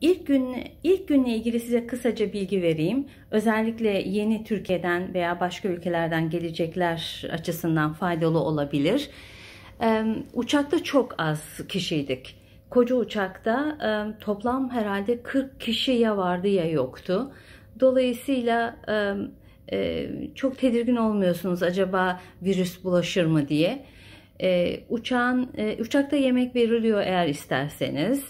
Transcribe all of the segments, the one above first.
İlk, gün, ilk günle ilgili size kısaca bilgi vereyim. Özellikle yeni Türkiye'den veya başka ülkelerden gelecekler açısından faydalı olabilir. uçakta çok az kişiydik. Koca uçakta toplam herhalde 40 kişi ya vardı ya yoktu. Dolayısıyla e, çok tedirgin olmuyorsunuz acaba virüs bulaşır mı diye. E, uçağın e, Uçakta yemek veriliyor eğer isterseniz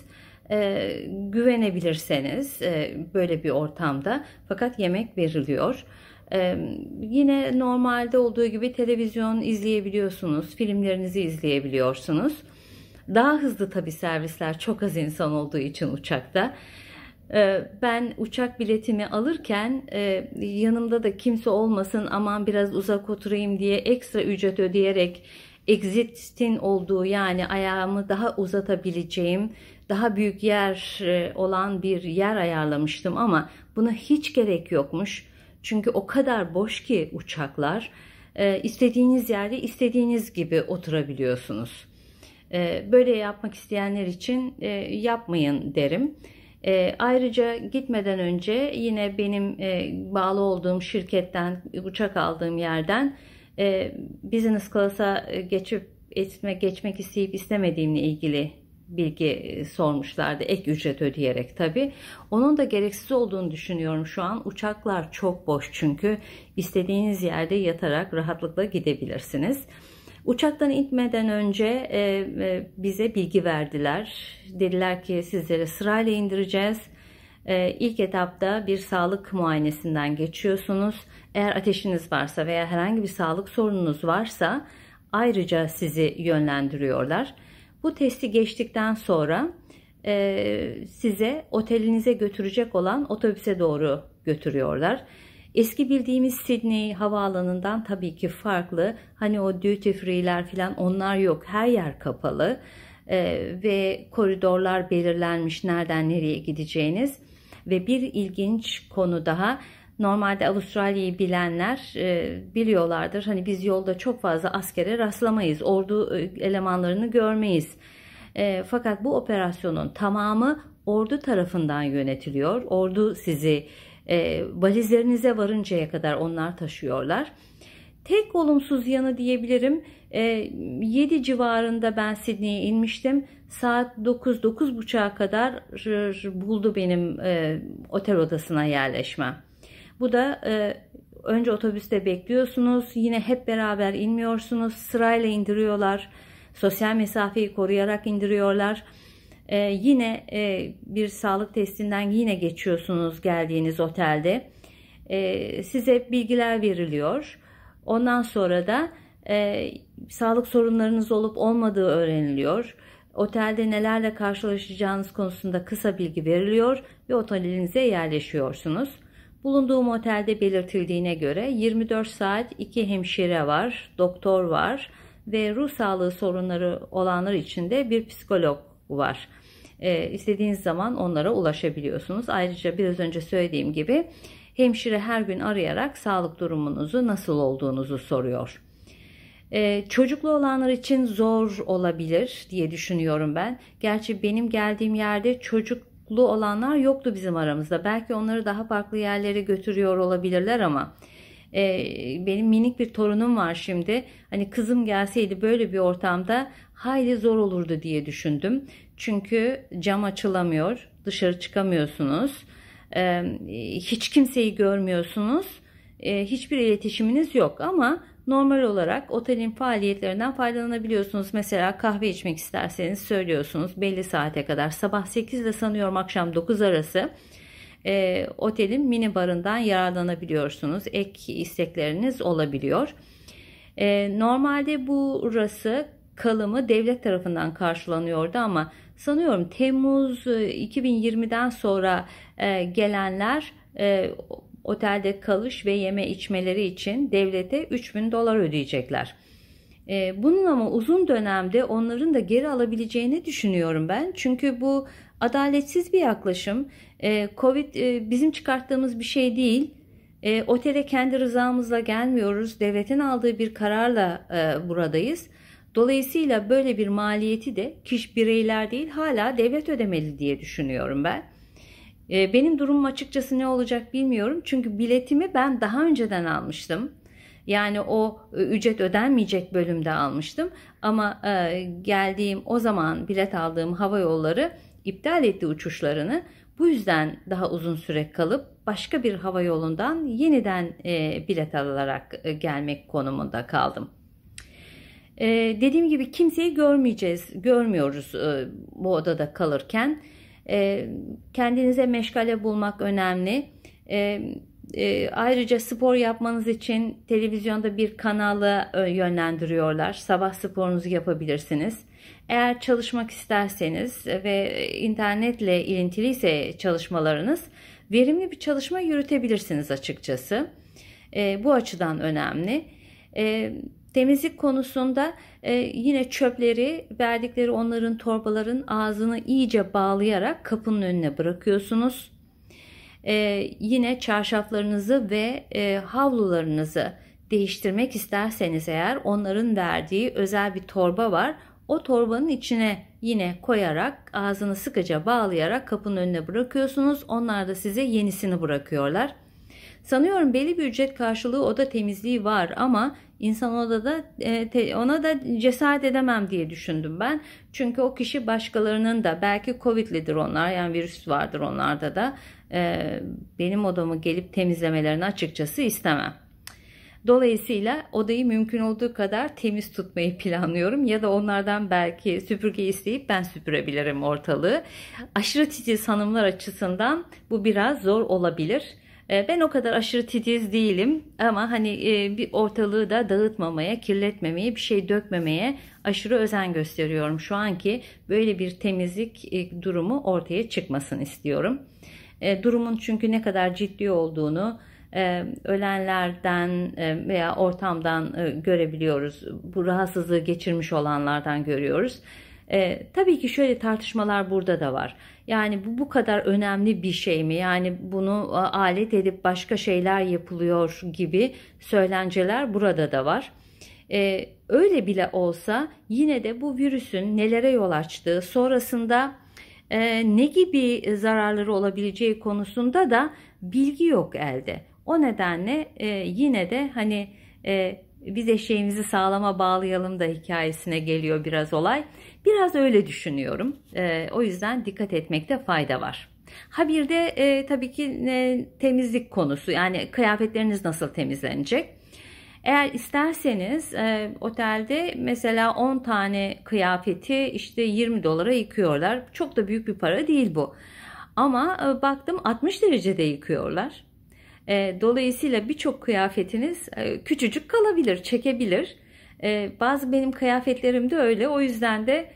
e, güvenebilirseniz e, böyle bir ortamda fakat yemek veriliyor. Ee, yine normalde olduğu gibi televizyon izleyebiliyorsunuz, filmlerinizi izleyebiliyorsunuz. Daha hızlı tabi servisler çok az insan olduğu için uçakta. Ee, ben uçak biletimi alırken e, yanımda da kimse olmasın aman biraz uzak oturayım diye ekstra ücret ödeyerek Exitin olduğu yani ayağımı daha uzatabileceğim daha büyük yer e, olan bir yer ayarlamıştım ama buna hiç gerek yokmuş. Çünkü o kadar boş ki uçaklar e, istediğiniz yerde istediğiniz gibi oturabiliyorsunuz. E, böyle yapmak isteyenler için yapmayın derim. ayrıca gitmeden önce yine benim bağlı olduğum şirketten uçak aldığım yerden e, business class'a e, geçip etme, geçmek isteyip istemediğimle ilgili bilgi e, sormuşlardı ek ücret ödeyerek tabi. Onun da gereksiz olduğunu düşünüyorum şu an. Uçaklar çok boş çünkü istediğiniz yerde yatarak rahatlıkla gidebilirsiniz. Uçaktan inmeden önce e, e, bize bilgi verdiler. Dediler ki sizlere sırayla indireceğiz e, ilk etapta bir sağlık muayenesinden geçiyorsunuz. Eğer ateşiniz varsa veya herhangi bir sağlık sorununuz varsa ayrıca sizi yönlendiriyorlar. Bu testi geçtikten sonra e, size otelinize götürecek olan otobüse doğru götürüyorlar. Eski bildiğimiz Sydney havaalanından tabii ki farklı. Hani o duty free'ler falan onlar yok. Her yer kapalı. Ee, ve koridorlar belirlenmiş nereden nereye gideceğiniz. Ve bir ilginç konu daha normalde Avustralya'yı bilenler e, biliyorlardır. Hani biz yolda çok fazla askere rastlamayız, ordu e, elemanlarını görmeyiz. E, fakat bu operasyonun tamamı ordu tarafından yönetiliyor. Ordu sizi e, valizlerinize varıncaya kadar onlar taşıyorlar. Tek olumsuz yanı diyebilirim. 7 e, civarında ben Sydney'e inmiştim. Saat 9-9.30'a kadar buldu benim e, otel odasına yerleşme. Bu da e, önce otobüste bekliyorsunuz. Yine hep beraber inmiyorsunuz. Sırayla indiriyorlar. Sosyal mesafeyi koruyarak indiriyorlar. yine bir sağlık testinden yine geçiyorsunuz geldiğiniz otelde. size bilgiler veriliyor. Ondan sonra da e, sağlık sorunlarınız olup olmadığı öğreniliyor. Otelde nelerle karşılaşacağınız konusunda kısa bilgi veriliyor ve otelinize yerleşiyorsunuz. Bulunduğum otelde belirtildiğine göre 24 saat 2 hemşire var, doktor var ve ruh sağlığı sorunları olanlar için de bir psikolog var. Ee, istediğiniz zaman onlara ulaşabiliyorsunuz. Ayrıca biraz önce söylediğim gibi Hemşire her gün arayarak sağlık durumunuzu nasıl olduğunuzu soruyor. Ee, çocuklu olanlar için zor olabilir diye düşünüyorum ben. Gerçi benim geldiğim yerde çocuklu olanlar yoktu bizim aramızda. Belki onları daha farklı yerlere götürüyor olabilirler ama e, benim minik bir torunum var şimdi. Hani kızım gelseydi böyle bir ortamda hayli zor olurdu diye düşündüm. Çünkü cam açılamıyor, dışarı çıkamıyorsunuz e, hiç kimseyi görmüyorsunuz, e, hiçbir iletişiminiz yok ama normal olarak otelin faaliyetlerinden faydalanabiliyorsunuz. Mesela kahve içmek isterseniz söylüyorsunuz belli saate kadar sabah 8 ile sanıyorum akşam 9 arası e, otelin mini barından yararlanabiliyorsunuz. Ek istekleriniz olabiliyor. E, normalde burası kalımı devlet tarafından karşılanıyordu ama sanıyorum Temmuz 2020'den e, sonra e, gelenler e, otelde kalış ve yeme içmeleri için devlete 3000 dolar ödeyecekler. Bunun ama uzun dönemde onların da geri alabileceğini düşünüyorum ben. Çünkü bu adaletsiz bir yaklaşım. Covid bizim çıkarttığımız bir şey değil. Otele kendi rızamızla gelmiyoruz. Devletin aldığı bir kararla buradayız. Dolayısıyla böyle bir maliyeti de kişi bireyler değil hala devlet ödemeli diye düşünüyorum ben. Ee, benim durumum açıkçası ne olacak bilmiyorum. Çünkü biletimi ben daha önceden almıştım. Yani o e, ücret ödenmeyecek bölümde almıştım. Ama e, geldiğim o zaman bilet aldığım hava yolları iptal etti uçuşlarını. Bu yüzden daha uzun süre kalıp başka bir hava yolundan yeniden e, bilet alarak gelmek konumunda kaldım. E, dediğim gibi kimseyi görmeyeceğiz, görmüyoruz e, bu odada kalırken. E, kendinize meşgale bulmak önemli. E, e, ayrıca spor yapmanız için televizyonda bir kanalı e, yönlendiriyorlar. Sabah sporunuzu yapabilirsiniz. Eğer çalışmak isterseniz ve internetle ilintiliyse çalışmalarınız verimli bir çalışma yürütebilirsiniz açıkçası. E, bu açıdan önemli. E, Temizlik konusunda e, yine çöpleri verdikleri onların torbaların ağzını iyice bağlayarak kapının önüne bırakıyorsunuz. E, yine çarşaflarınızı ve e, havlularınızı değiştirmek isterseniz eğer onların verdiği özel bir torba var. O torbanın içine yine koyarak ağzını sıkıca bağlayarak kapının önüne bırakıyorsunuz. Onlar da size yenisini bırakıyorlar. Sanıyorum belli bir ücret karşılığı oda temizliği var ama İnsan ona da e, ona da cesaret edemem diye düşündüm ben. Çünkü o kişi başkalarının da belki Covid'lidir onlar yani virüs vardır onlarda da e, benim odamı gelip temizlemelerini açıkçası istemem. Dolayısıyla odayı mümkün olduğu kadar temiz tutmayı planlıyorum ya da onlardan belki süpürge isteyip ben süpürebilirim ortalığı. Aşırı titiz hanımlar açısından bu biraz zor olabilir. Ee, ben o kadar aşırı titiz değilim ama hani e, bir ortalığı da dağıtmamaya, kirletmemeye, bir şey dökmemeye aşırı özen gösteriyorum. Şu anki böyle bir temizlik e, durumu ortaya çıkmasın istiyorum. E, durumun çünkü ne kadar ciddi olduğunu ölenlerden veya ortamdan görebiliyoruz. Bu rahatsızlığı geçirmiş olanlardan görüyoruz. E, tabii ki şöyle tartışmalar burada da var. Yani bu bu kadar önemli bir şey mi? Yani bunu alet edip başka şeyler yapılıyor gibi söylenceler burada da var. E, öyle bile olsa yine de bu virüsün nelere yol açtığı sonrasında e, ne gibi zararları olabileceği konusunda da bilgi yok elde. O nedenle e, yine de hani e, biz eşeğimizi sağlama bağlayalım da hikayesine geliyor biraz olay. Biraz öyle düşünüyorum. E, o yüzden dikkat etmekte fayda var. Ha bir de e, tabii ki e, temizlik konusu yani kıyafetleriniz nasıl temizlenecek? Eğer isterseniz e, otelde mesela 10 tane kıyafeti işte 20 dolara yıkıyorlar. Çok da büyük bir para değil bu. Ama e, baktım 60 derecede yıkıyorlar. E, dolayısıyla birçok kıyafetiniz e, küçücük kalabilir, çekebilir. E, bazı benim kıyafetlerim de öyle. O yüzden de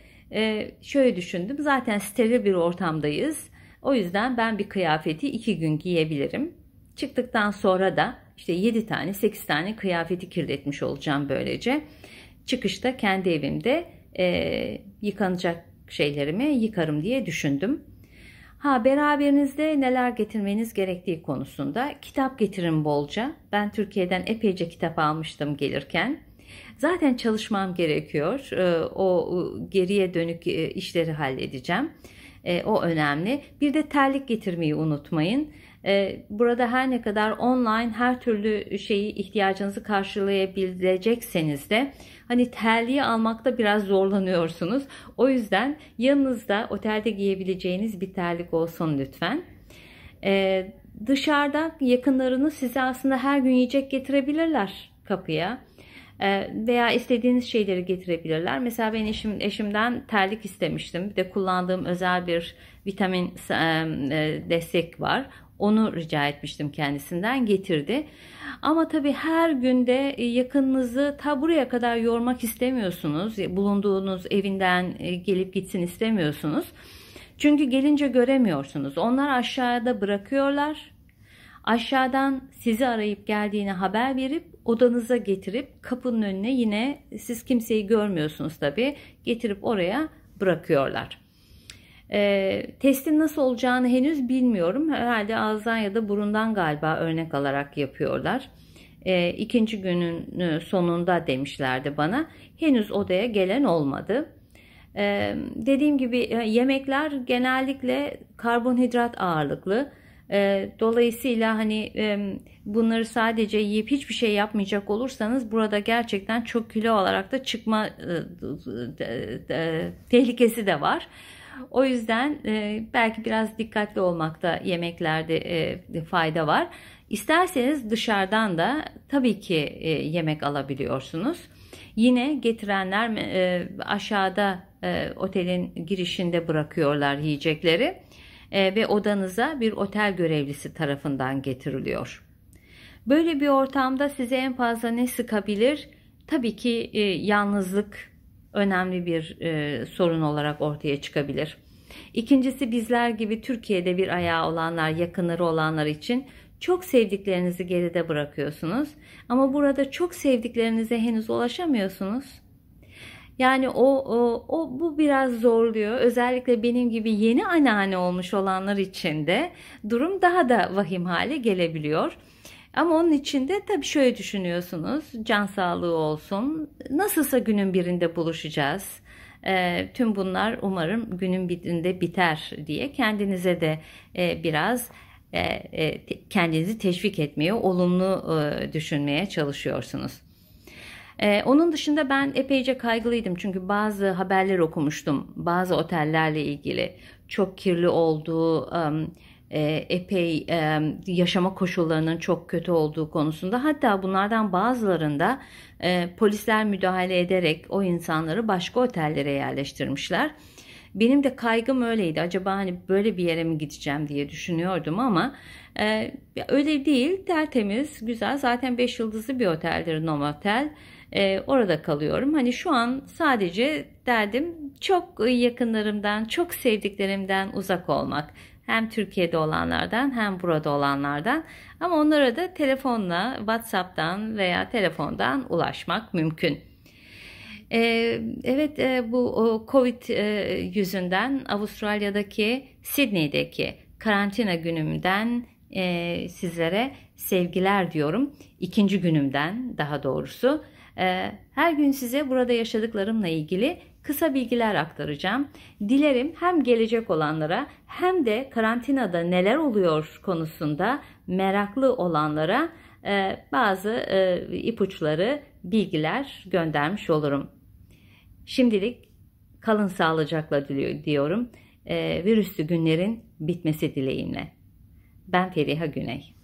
şöyle düşündüm. Zaten steril bir ortamdayız. O yüzden ben bir kıyafeti iki gün giyebilirim. Çıktıktan sonra da işte 7 tane 8 tane kıyafeti kirletmiş olacağım böylece. Çıkışta kendi evimde e, yıkanacak şeylerimi yıkarım diye düşündüm. Ha beraberinizde neler getirmeniz gerektiği konusunda kitap getirin bolca. Ben Türkiye'den epeyce kitap almıştım gelirken. Zaten çalışmam gerekiyor. Ee, o geriye dönük e, işleri halledeceğim. Ee, o önemli. Bir de terlik getirmeyi unutmayın. Ee, burada her ne kadar online her türlü şeyi ihtiyacınızı karşılayabilecekseniz de hani terliği almakta biraz zorlanıyorsunuz. O yüzden yanınızda otelde giyebileceğiniz bir terlik olsun lütfen. Ee, dışarıdan yakınlarını size aslında her gün yiyecek getirebilirler kapıya ee, veya istediğiniz şeyleri getirebilirler. Mesela ben eşim, eşimden terlik istemiştim. Bir de kullandığım özel bir vitamin e, e, destek var. Onu rica etmiştim kendisinden getirdi. Ama tabii her günde e, yakınınızı ta buraya kadar yormak istemiyorsunuz. E, bulunduğunuz evinden e, gelip gitsin istemiyorsunuz. Çünkü gelince göremiyorsunuz. Onlar aşağıda bırakıyorlar. Aşağıdan sizi arayıp geldiğini haber verip odanıza getirip kapının önüne yine siz kimseyi görmüyorsunuz tabii getirip oraya bırakıyorlar. E, testin nasıl olacağını henüz bilmiyorum. Herhalde ağızdan ya da burundan galiba örnek alarak yapıyorlar. E, ikinci günün sonunda demişlerdi bana. Henüz odaya gelen olmadı. E, dediğim gibi e, yemekler genellikle karbonhidrat ağırlıklı. E, dolayısıyla hani e, bunları sadece yiyip hiçbir şey yapmayacak olursanız burada gerçekten çok kilo olarak da çıkma e, e, e, e tehlikesi de var. O yüzden e, belki biraz dikkatli olmakta yemeklerde e, fayda var. İsterseniz dışarıdan da tabii ki e, yemek alabiliyorsunuz. Yine getirenler e, aşağıda e, otelin girişinde bırakıyorlar yiyecekleri e, ve odanıza bir otel görevlisi tarafından getiriliyor. Böyle bir ortamda size en fazla ne sıkabilir? Tabii ki e, yalnızlık önemli bir e, sorun olarak ortaya çıkabilir. İkincisi bizler gibi Türkiye'de bir ayağı olanlar, yakınları olanlar için çok sevdiklerinizi geride bırakıyorsunuz. Ama burada çok sevdiklerinize henüz ulaşamıyorsunuz. Yani o, o, o bu biraz zorluyor. Özellikle benim gibi yeni anneanne olmuş olanlar için de durum daha da vahim hale gelebiliyor. Ama onun içinde tabii şöyle düşünüyorsunuz. Can sağlığı olsun. Nasılsa günün birinde buluşacağız. E, tüm bunlar umarım günün birinde biter diye kendinize de e, biraz e, e, kendinizi teşvik etmeye, olumlu e, düşünmeye çalışıyorsunuz. Ee, onun dışında ben epeyce kaygılıydım çünkü bazı haberler okumuştum bazı otellerle ilgili çok kirli olduğu, e, epey e, yaşama koşullarının çok kötü olduğu konusunda hatta bunlardan bazılarında e, polisler müdahale ederek o insanları başka otellere yerleştirmişler. Benim de kaygım öyleydi. Acaba hani böyle bir yere mi gideceğim diye düşünüyordum ama e, öyle değil. Tertemiz, güzel. Zaten 5 yıldızlı bir oteldir Nomotel. E, orada kalıyorum. Hani şu an sadece derdim çok yakınlarımdan, çok sevdiklerimden uzak olmak. Hem Türkiye'de olanlardan hem burada olanlardan. Ama onlara da telefonla, WhatsApp'tan veya telefondan ulaşmak mümkün. Ee, evet e, bu Covid e, yüzünden Avustralya'daki Sydney'deki karantina günümden e, sizlere sevgiler diyorum. İkinci günümden daha doğrusu. Ee, her gün size burada yaşadıklarımla ilgili kısa bilgiler aktaracağım. Dilerim hem gelecek olanlara hem de karantinada neler oluyor konusunda meraklı olanlara e, bazı e, ipuçları, bilgiler göndermiş olurum. Şimdilik kalın sağlıcakla diliyorum, e, Virüslü günlerin bitmesi dileğimle. Ben Feriha Güney.